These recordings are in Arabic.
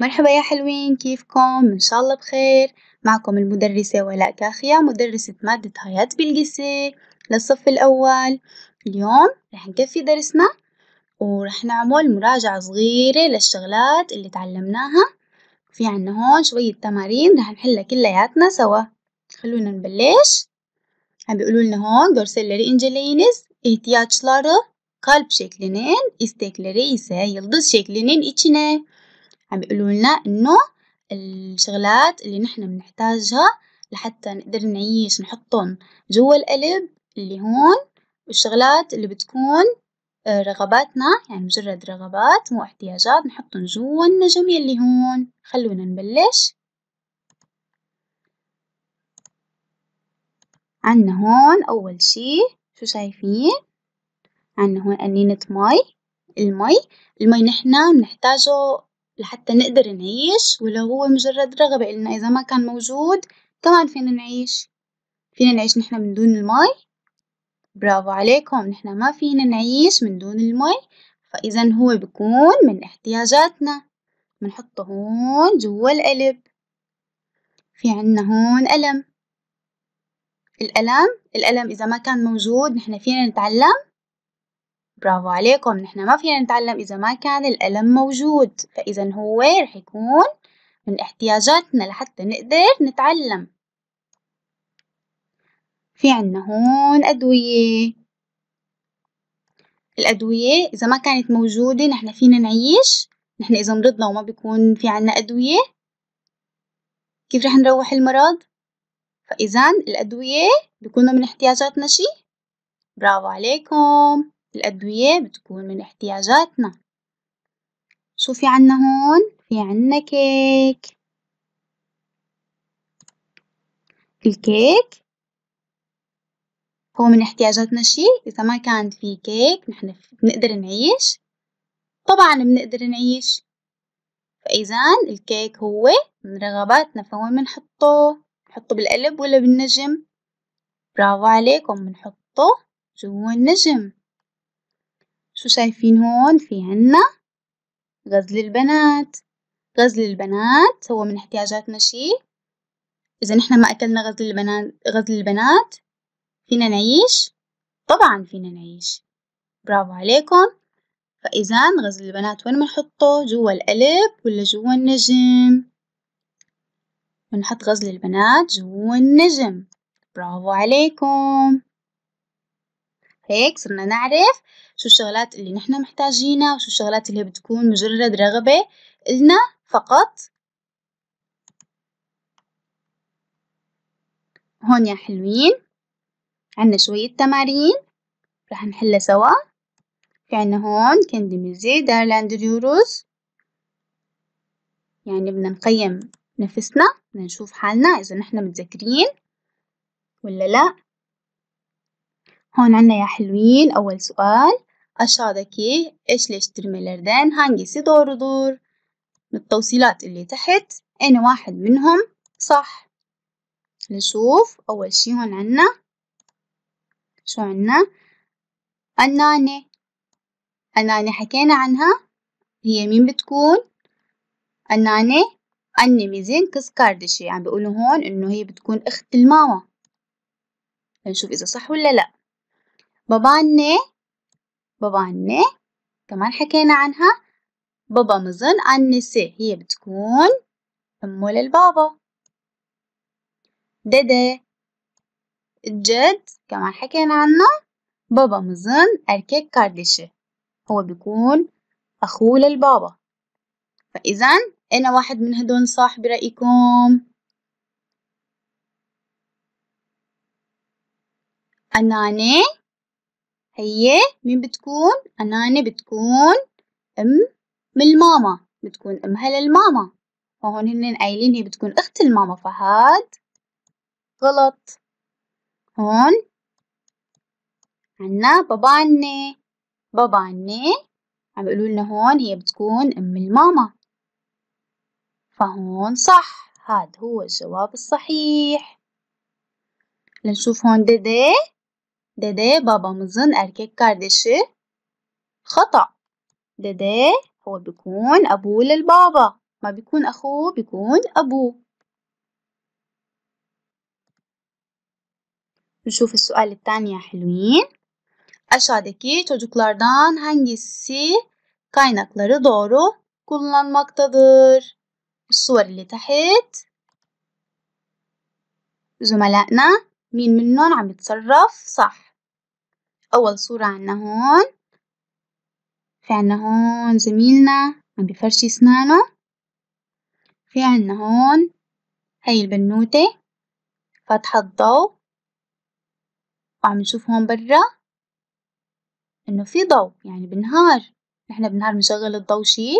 مرحبا يا حلوين كيفكم إن شاء الله بخير معكم المدرسة ولاء كاخية مدرسة مادة حياة بالقصة للصف الأول اليوم رح نكفي درسنا ورح نعمل مراجعة صغيرة للشغلات اللي تعلمناها في عنا هون شوية تمارين رح نحلها كلياتنا سوا خلونا نبلش عم بيقولوا لنا هون دورسلري انجلينز ihtiyaçları kalp şeklinin istekleri ise yıldız şeklinin içine عم يقولوا لنا إنه الشغلات اللي نحن بنحتاجها لحتى نقدر نعيش نحطهم جوا القلب اللي هون والشغلات اللي بتكون آه، رغباتنا يعني مجرد رغبات مو احتياجات نحطهم جوا النجم يلي هون خلونا نبلش عنا هون أول شي شو شايفين عنا هون قنينة مي المي المي نحنا بنحتاجه لحتى نقدر نعيش ولا هو مجرد رغبة إلنا إذا ما كان موجود كمان فينا نعيش فينا نعيش نحنا من دون المي برافو عليكم نحنا ما فينا نعيش من دون المي فإذا هو بيكون من احتياجاتنا بنحطه هون جوا القلب في عنا هون ألم الألم الألم إذا ما كان موجود نحنا فينا نتعلم برافو عليكم نحن ما فينا نتعلم إذا ما كان الألم موجود فإذا هو رح يكون من احتياجاتنا لحتى نقدر نتعلم في عنا هون أدوية الأدوية إذا ما كانت موجودة نحن فينا نعيش نحن إذا مرضنا وما بيكون في عنا أدوية كيف رح نروح المرض؟ فإذا الأدوية بيكونوا من احتياجاتنا شي برافو عليكم الأدوية بتكون من احتياجاتنا شو في عنا هون؟ في عنا كيك الكيك هو من احتياجاتنا شي إذا ما كان في كيك نحن بنقدر نعيش طبعا بنقدر نعيش فإذا الكيك هو من رغباتنا فوين بنحطه؟ بنحطه بالقلب ولا بالنجم؟ برافو عليكم بنحطه جوا النجم شو شايفين هون في عنا غزل البنات غزل البنات هو من احتياجاتنا شيء إذا نحن ما أكلنا غزل البنات غزل البنات فينا نعيش طبعا فينا نعيش برافو عليكم فإذا غزل البنات وين بنحطه جوا القلب ولا جوا النجم بنحط غزل البنات جوا النجم برافو عليكم هيك صرنا نعرف شو الشغلات اللي نحن محتاجينها وشو الشغلات اللي بتكون مجرد رغبة إلنا فقط هون يا حلوين عنا شوية تمارين رح نحلها سوا في عنا هون كندي ميزي دارلاند ريوروز يعني بدنا نقيم نفسنا بدنا نشوف حالنا إذا نحن متذكرين ولا لأ هون عنا يا حلوين أول سؤال إيش سؤal aşağıdaki eşleştirmelerden دور من التوصيلات اللي تحت أنا واحد منهم صح نشوف أول شي هون عنا شو عنا أناني أناني حكينا عنها هي مين بتكون أني ميزين كس كاردشي عم يعني بيقولوا هون إنه هي بتكون أخت الماما نشوف إذا صح ولا لأ بابا أني بابا أني كمان حكينا عنها بابا babamızın annesi هي بتكون أمه للبابا dede الجد كمان حكينا عنه بابا مظن أركيك كارديشي هو بيكون أخوه للبابا فإذا أنا واحد من هدول صح برأيكم أناني هي مين بتكون اناني بتكون أم الماما بتكون أمها للماما فهون هن قايلين هي بتكون أخت الماما فهاد غلط هون عنا باباني باباني عم بيقولوا لنا هون هي بتكون أم الماما فهون صح هاد هو الجواب الصحيح لنشوف هون دي. Dede babamızın erkek kardeşi. خطأ. Dede هو بيكون أبوه للبابا. ما بيكون أخوه بيكون أبوه. نشوف السؤال الثاني يا حلوين. Aşağıdaki çocuklardan hangisi kaynakları doğru kullanmaktadır? الصور اللي تحت زملائنا مين منهم عم يتصرف صح أول صورة عنا هون في عنا هون زميلنا عم بفرشي أسنانه في عنا هون هاي البنوتة فاتحة الضوء وعم نشوف هون برا إنه في ضوء يعني بالنهار نحن بالنهار بنشغل الضوء شي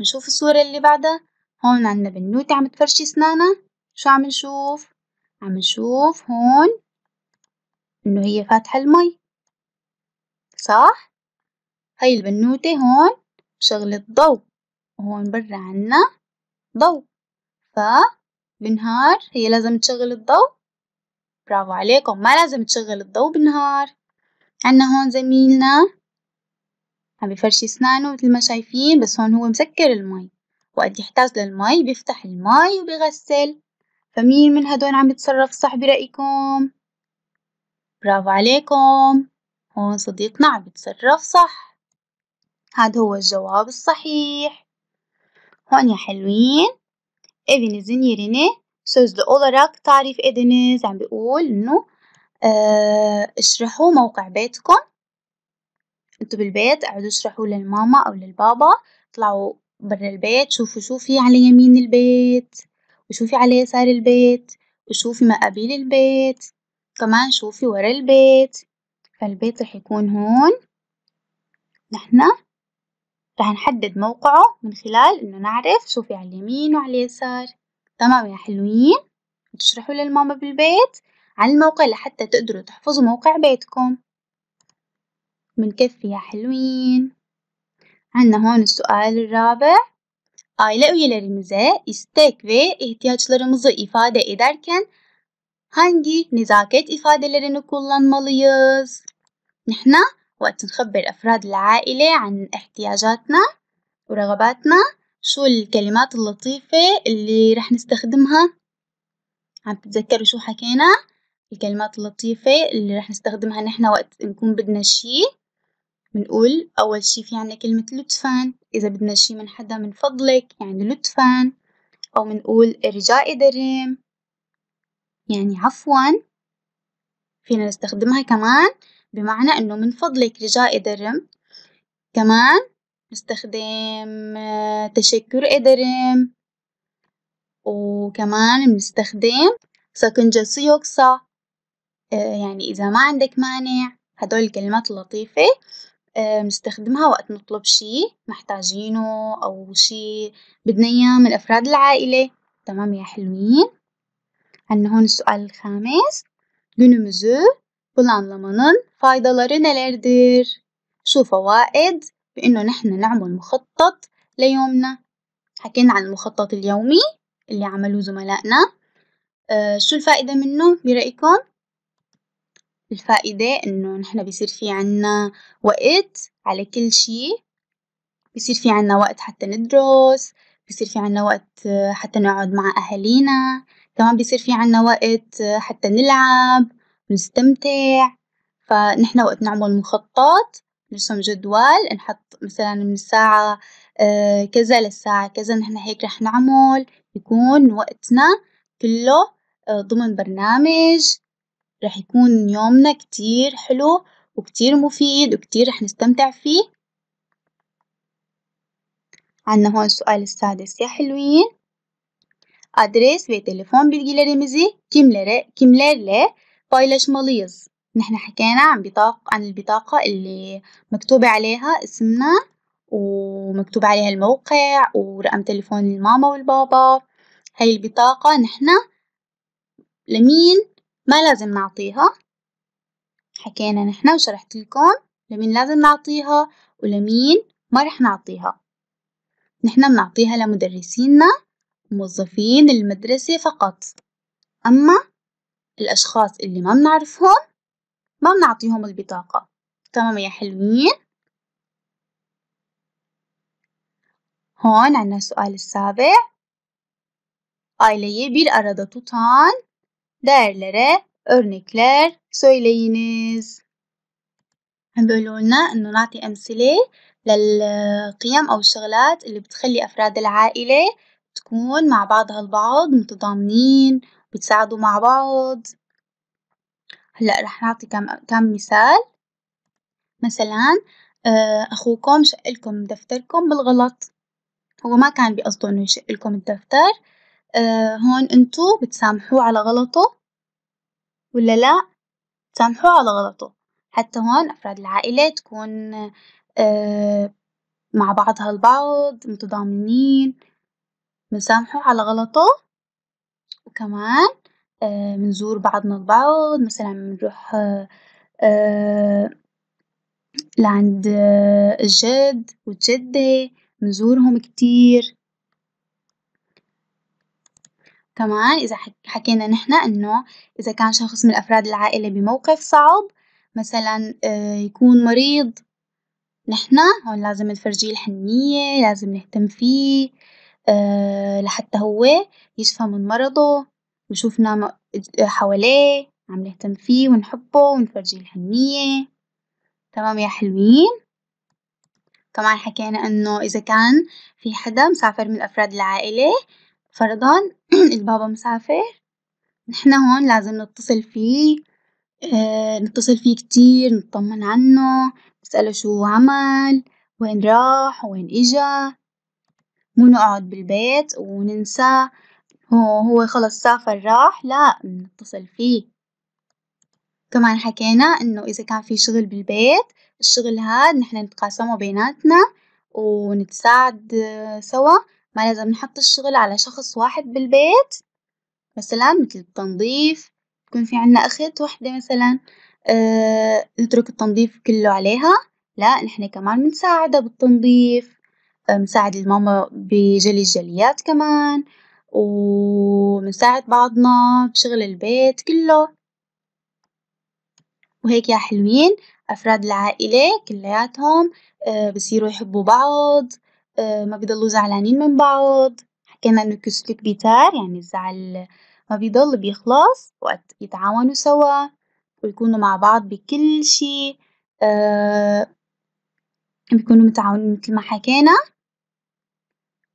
نشوف الصورة اللي بعدها هون عنا بنوتة عم تفرشي أسنانها شو عم نشوف؟ عم نشوف هون إنه هي فاتحة المي صح؟ هاي البنوتة هون شغلة ضوء وهون برا عنا ضوء ف هي لازم تشغل الضوء برافو عليكم ما لازم تشغل الضوء بالنهار عنا هون زميلنا عم بفرشي اسنانه مثل ما شايفين بس هون هو مسكر المي وقت يحتاج للمي بيفتح المي وبيغسل فمين من هدول عم يتصرف صح برأيكم؟ برافو عليكم هون صديقنا عم يتصرف صح هاد هو الجواب الصحيح هون يا حلوين ابنزin yerine sözlü olarak تعريف ediniz عم بيقول انه اه اشرحوا موقع بيتكم انتوا بالبيت اقعدوا اشرحوا للماما او للبابا طلعوا برا البيت شوفوا شو في على يمين البيت وشوفي على يسار البيت وشوفي مقابيل البيت كمان شوفي ورا البيت فالبيت رح يكون هون نحن رح نحدد موقعه من خلال إنه نعرف شوفي على اليمين وعلى اليسار تمام يا حلوين تشرحوا للماما بالبيت على الموقع لحتى تقدروا تحفظوا موقع بيتكم منكفي يا حلوين عنا هون السؤال الرابع استيك آه، في احتياج ve إفادة ifade ederken hangi إفادة ifadelerini kullanmalıyız? نحنا وقت نخبر أفراد العائلة عن احتياجاتنا ورغباتنا شو الكلمات اللطيفة اللي رح نستخدمها عم تتذكروا شو حكينا الكلمات اللطيفة اللي رح نستخدمها نحنا وقت نكون بدنا شي بنقول أول شي في عنا كلمة لطفا إذا بدنا شي من حدا من فضلك يعني لطفا أو منقول رجاء دريم يعني عفوا فينا نستخدمها كمان بمعنى إنه من فضلك رجاء إدرم كمان بنستخدم آه، تشكر إدرم وكمان بنستخدم سكنجة سيوكسا آه، يعني إذا ما عندك مانع هدول الكلمات اللطيفة آه، بنستخدمها وقت نطلب شي محتاجينه أو شي بدنا إياه من أفراد العائلة تمام يا حلوين عنا هون السؤال الخامس Günümüzü planlamanın فايدالاري نلردير شو فوائد بإنه نحن نعمل مخطط ليومنا حكينا عن المخطط اليومي اللي عملوه زملائنا آه شو الفائدة منه برأيكم؟ الفائدة إنه نحن بيصير في عنا وقت على كل شي بيصير في عنا وقت حتى ندرس بيصير في عنا وقت آه، حتى نقعد مع أهالينا كمان بيصير في عنا وقت آه، حتى نلعب نستمتع فنحن وقت نعمل مخطط نرسم جدول نحط مثلا من الساعة آه، كذا للساعة كذا نحن هيك رح نعمل يكون وقتنا كله آه، ضمن برنامج رح يكون يومنا كتير حلو وكتير مفيد وكتير رح نستمتع فيه عنا هون السؤال السادس يا حلوين adres ve telefon bilgilerimizi kimlere kimlerle paylaşmalıyız? نحن حكينا عن بطاقة عن البطاقة اللي مكتوب عليها اسمنا ومكتوب عليها الموقع ورقم تليفون الماما والبابا هاي البطاقة نحن لمين ما لازم نعطيها حكينا نحن وشرحت لكم لمين لازم نعطيها ولمين ما رح نعطيها نحن بنعطيها لمدرسينا موظفين المدرسة فقط أما الأشخاص اللي ما بنعرفهم ما بنعطيهم البطاقة تمام يا حلوين هون عنا السؤال السابع Aileyi bir arada tutan değerlere örnekler söyleyiniz. بيقولوا لنا إنه نعطي أمثلة للقيم أو الشغلات اللي بتخلي أفراد العائلة تكون مع بعضها البعض متضامنين بتساعدوا مع بعض هلأ رح نعطي كم, كم مثال مثلا آه، أخوكم شقلكم دفتركم بالغلط هو ما كان بقصده إنه يشقلكم الدفتر آه، هون انتو بتسامحوه على غلطه ولا لأ تسامحوه على غلطه حتى هون أفراد العائلة تكون آه، مع بعضها البعض متضامنين بنسامحه على غلطه وكمان بنزور آه، بعضنا البعض مثلا بنروح آه، آه، لعند الجد والجدة بنزورهم كتير، كمان إذا حكينا نحن إنه إذا كان شخص من أفراد العائلة بموقف صعب مثلا يكون مريض نحن هون لازم نفرجيه الحنية لازم نهتم فيه لحتى هو يشفى من مرضه. وشوفنا حواليه عم نهتم فيه ونحبه ونفرجيه الحنية تمام يا حلوين كمان حكينا انه اذا كان في حدا مسافر من افراد العائلة فرضا البابا مسافر نحن هون لازم نتصل فيه اه نتصل فيه كتير نطمن عنه نسأله شو عمل وين راح وين اجا مو نقعد بالبيت وننسى هو خلص سافر راح لا بنتصل فيه كمان حكينا إنه إذا كان في شغل بالبيت الشغل هاد نحن نتقاسمه بيناتنا ونتساعد سوا ما لازم نحط الشغل على شخص واحد بالبيت مثلا مثل التنظيف يكون في عنا أخت وحدة مثلا آه نترك التنظيف كله عليها لا نحن كمان بنساعدها بالتنظيف آه، بنساعد الماما بجلي الجليات كمان ومنساعد بعضنا بشغل البيت كله وهيك يا حلوين أفراد العائلة كلياتهم آه، بصيروا يحبوا بعض آه، ما بيضلوا زعلانين من بعض حكينا إنه كسلك بيتار يعني الزعل ما بيضل بيخلص وقت يتعاونوا سوا ويكونوا مع بعض بكل شي آه، بيكونوا متعاونين مثل ما حكينا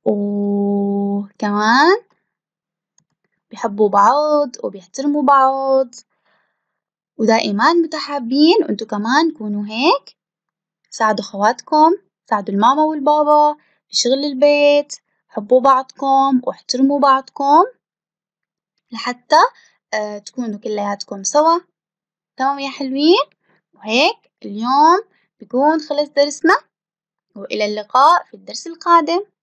وكمان بيحبوا بعض وبيحترموا بعض ودائما متحابين وانتو كمان كونوا هيك ساعدوا خواتكم ساعدوا الماما والبابا بشغل البيت حبوا بعضكم واحترموا بعضكم لحتى آه، تكونوا كلياتكم سوا تمام يا حلوين وهيك اليوم بكون خلص درسنا وإلى اللقاء في الدرس القادم